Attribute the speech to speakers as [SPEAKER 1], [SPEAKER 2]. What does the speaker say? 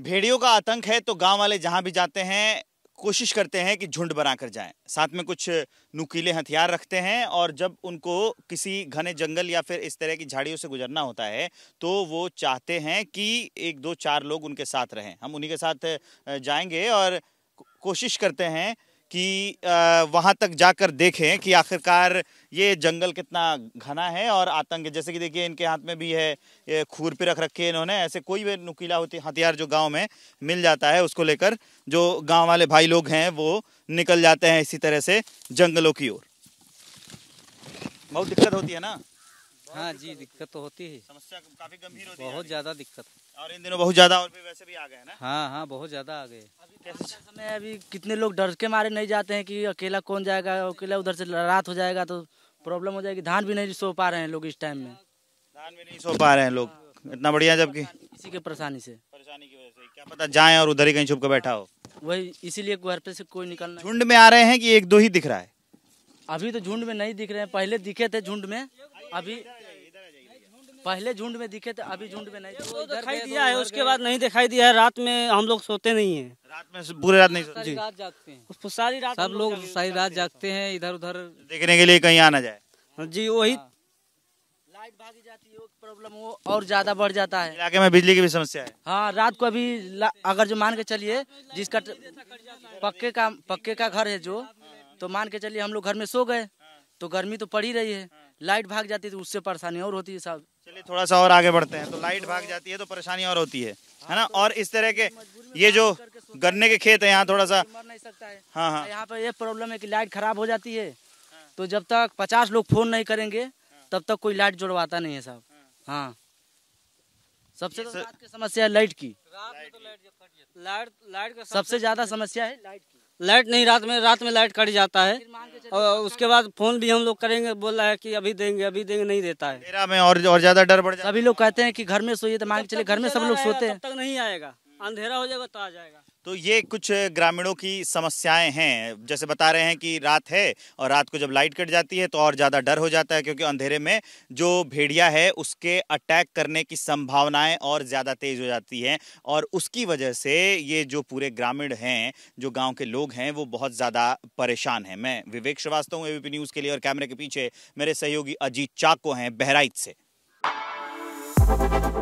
[SPEAKER 1] भेड़ियों का आतंक है तो गांव वाले जहां भी जाते हैं कोशिश करते हैं कि झुंड बनाकर जाएं साथ में कुछ नुकीले हथियार रखते हैं और जब उनको किसी घने जंगल या फिर इस तरह की झाड़ियों से गुजरना होता है तो वो चाहते हैं कि एक दो चार लोग उनके साथ रहें हम उन्हीं के साथ जाएंगे और कोशिश करते हैं कि वहाँ तक जाकर देखें कि आखिरकार ये जंगल कितना घना है और आतंक जैसे कि देखिए इनके हाथ में भी है ये पे रख रखे इन्होंने ऐसे कोई भी नुकीला होती हथियार जो गांव में मिल जाता है उसको लेकर जो गांव वाले भाई लोग हैं वो निकल जाते हैं इसी तरह से जंगलों की ओर बहुत दिक्कत होती है ना हाँ जी दिक्कत तो होती है समस्या काफी गंभीर होती है बहुत ज्यादा दिक्कत और इन दिनों बहुत ज्यादा और भी वैसे भी आ गए
[SPEAKER 2] ना हाँ हाँ बहुत ज्यादा आ गए समय
[SPEAKER 3] अभी कितने लोग डर के मारे नहीं जाते हैं कि अकेला कौन जाएगा अकेला उधर से रात हो जाएगा तो प्रॉब्लम हो जाएगी धान भी नहीं सो पा रहे हैं लोग इस टाइम में धान भी नहीं सो पा
[SPEAKER 1] रहे हैं लोग इतना बढ़िया जबकि इसी
[SPEAKER 3] के परेशानी से परेशानी की
[SPEAKER 1] वजह से क्या पता जाए और उधर ही कहीं छुप के बैठा हो
[SPEAKER 3] वही इसीलिए घर पे से कोई निकलना
[SPEAKER 1] झुंड में आ रहे हैं कि एक दो ही दिख रहा है
[SPEAKER 3] अभी तो झुंड में नहीं दिख रहे हैं पहले दिखे थे झुंड में अभी पहले झुंड में दिखे थे अभी झुंड में नहीं तो दिखाई दिया है उसके बाद नहीं दिखाई दिया है रात
[SPEAKER 2] में हम लोग सोते नहीं है
[SPEAKER 3] रात में पूरे रात नहीं सोते जागते
[SPEAKER 2] हैं सारी रात सब लोग सारी रात जागते हैं इधर उधर देखने के लिए कहीं आना जाए हाँ जी वही हाँ। लाइट
[SPEAKER 3] भागी जाती है प्रॉब्लम वो और ज्यादा बढ़ जाता है इलाके
[SPEAKER 1] में बिजली की भी समस्या है
[SPEAKER 3] हाँ रात को अभी अगर जो मान के चलिए जिसका पक्के का पक्के का घर है जो तो मान के चलिए हम लोग घर में सो गए तो गर्मी तो पड़ ही रही है हाँ। लाइट भाग जाती है तो उससे परेशानी और
[SPEAKER 1] होती है साहब चलिए थोड़ा सा और आगे बढ़ते हैं तो लाइट भाग जाती है तो परेशानी और होती है हाँ, है ना तो और इस तरह के ये जो गन्ने के खेत है यहाँ थोड़ा सा हाँ, हाँ। यहाँ पर ये प्रॉब्लम है की
[SPEAKER 3] लाइट खराब हो जाती है तो जब तक पचास लोग फोन नहीं करेंगे तब तक कोई लाइट जुड़वाता नहीं है साहब हाँ सबसे तो समस्या है लाइट की
[SPEAKER 2] लाइट लाइट सबसे ज्यादा
[SPEAKER 3] समस्या है लाइट की लाइट नहीं रात में रात में लाइट कट
[SPEAKER 2] जाता है और उसके बाद फोन भी हम लोग करेंगे बोल रहा है कि अभी देंगे अभी देंगे नहीं देता है
[SPEAKER 3] में
[SPEAKER 1] और और ज्यादा डर बढ़ जाता सभी लोग कहते हैं कि घर में सोइए तो मांग चले घर में सब लोग सोते हैं
[SPEAKER 2] तक नहीं आएगा
[SPEAKER 1] अंधेरा हो जाएगा तो आ जाएगा तो ये कुछ ग्रामीणों की समस्याएं हैं जैसे बता रहे हैं कि रात है और रात को जब लाइट कट जाती है तो और ज़्यादा डर हो जाता है क्योंकि अंधेरे में जो भेड़िया है उसके अटैक करने की संभावनाएं और ज़्यादा तेज़ हो जाती हैं और उसकी वजह से ये जो पूरे ग्रामीण हैं जो गाँव के लोग हैं वो बहुत ज़्यादा परेशान हैं मैं विवेक श्रीवास्तव हूँ ए न्यूज़ के लिए और कैमरे के पीछे मेरे सहयोगी अजीत चाको हैं बहराइच से